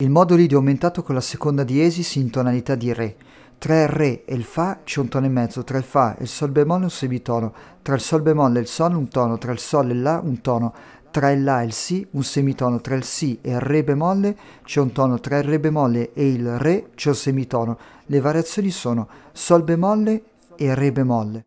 Il modo lì di aumentato con la seconda diesis in tonalità di Re. Tra il Re e il Fa c'è un tono e mezzo, tra il Fa e il Sol bemolle un semitono, tra il Sol bemolle e il Sol un tono, tra il Sol e il La un tono, tra il La e il Si un semitono, tra il Si e il Re bemolle c'è un tono, tra il Re bemolle e il Re c'è un semitono. Le variazioni sono Sol bemolle e Re bemolle.